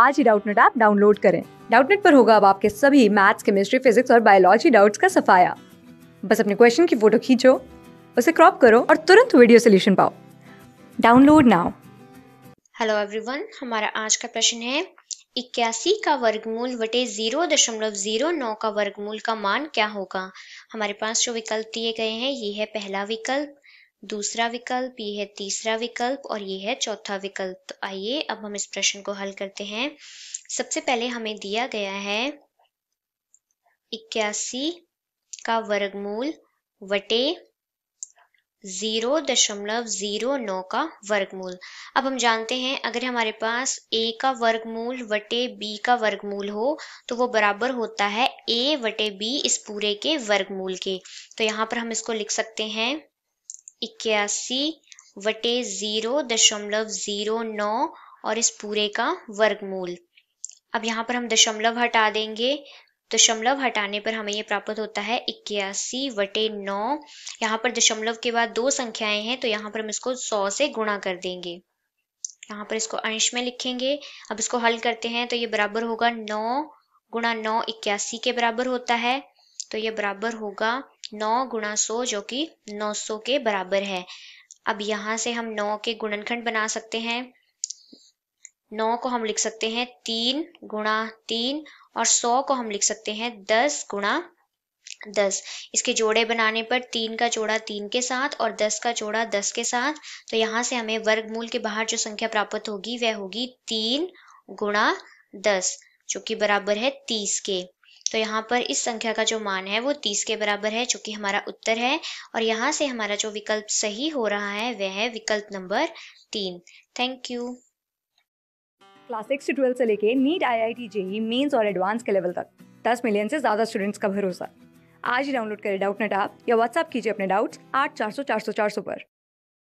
आज ही Doubtnut app download करें डाउटनेट पर होगा अब आपके सभी मैथ्स केमिस्ट्री फिजिक्स और बायोलॉजी डाउट्स का सफाया बस अपने क्वेश्चन की फोटो खींचो उसे क्रॉप करो और तुरंत वीडियो सोल्यूशन पाओ डाउनलोड नाउ हेलो एवरीवन हमारा आज का प्रश्न है इक्यासी का वर्गमूल वटे जीरो दशमलव जीरो नौ का वर्गमूल का मान क्या होगा हमारे पास जो विकल्प दिए गए हैं ये है पहला विकल्प दूसरा विकल्प ये है तीसरा विकल्प और ये है चौथा विकल्प तो आइए अब हम इस प्रश्न को हल करते हैं सबसे पहले हमें दिया गया है इक्यासी का वर्गमूल वटे जीरो दशमलव जीरो नौ का वर्गमूल अब हम जानते हैं अगर हमारे पास ए का वर्गमूल वटे बी का वर्गमूल हो तो वो बराबर होता है ए वटे बी इस पूरे के वर्गमूल के तो यहाँ पर हम इसको लिख सकते हैं इक्यासी वटे ज़ीरो दशमलव ज़ीरो नौ और इस पूरे का वर्गमूल अब यहाँ पर हम दशमलव हटा देंगे दशमलव हटाने पर हमें ये प्राप्त होता है इक्यासी वटे नौ यहाँ पर दशमलव के बाद दो संख्याएं हैं तो यहाँ पर हम इसको सौ से गुणा कर देंगे यहाँ पर इसको अंश में लिखेंगे अब इसको हल करते हैं तो ये बराबर होगा नौ गुणा नौ इक्यासी के बराबर होता है तो ये बराबर होगा नौ गुणा सौ जो कि नौ सौ के बराबर है अब यहाँ से हम नौ के गुणनखंड बना सकते हैं नौ को हम लिख सकते हैं तीन गुणा तीन और सौ को हम लिख सकते हैं दस गुणा दस इसके जोड़े बनाने पर तीन का जोड़ा तीन के साथ और दस का जोड़ा दस के साथ तो यहां से हमें वर्गमूल के बाहर जो संख्या प्राप्त होगी वह होगी तीन गुणा दस जो कि बराबर है तीस के तो यहाँ पर इस संख्या का जो मान है वो तीस के बराबर है जो कि हमारा उत्तर है और यहाँ से हमारा जो विकल्प सही हो रहा है वह है विकल्प नंबर तीन thank you class six to twelve से लेके NEET I I T JEE mains और एडवांस के लेवल तक दस मिलियन से ज़्यादा स्टूडेंट्स का भरोसा आज ही डाउनलोड करें डाउट नेट आप या व्हाट्सअप कीजिए अपने डाउट्स आठ चार सौ चार सौ चार सौ पर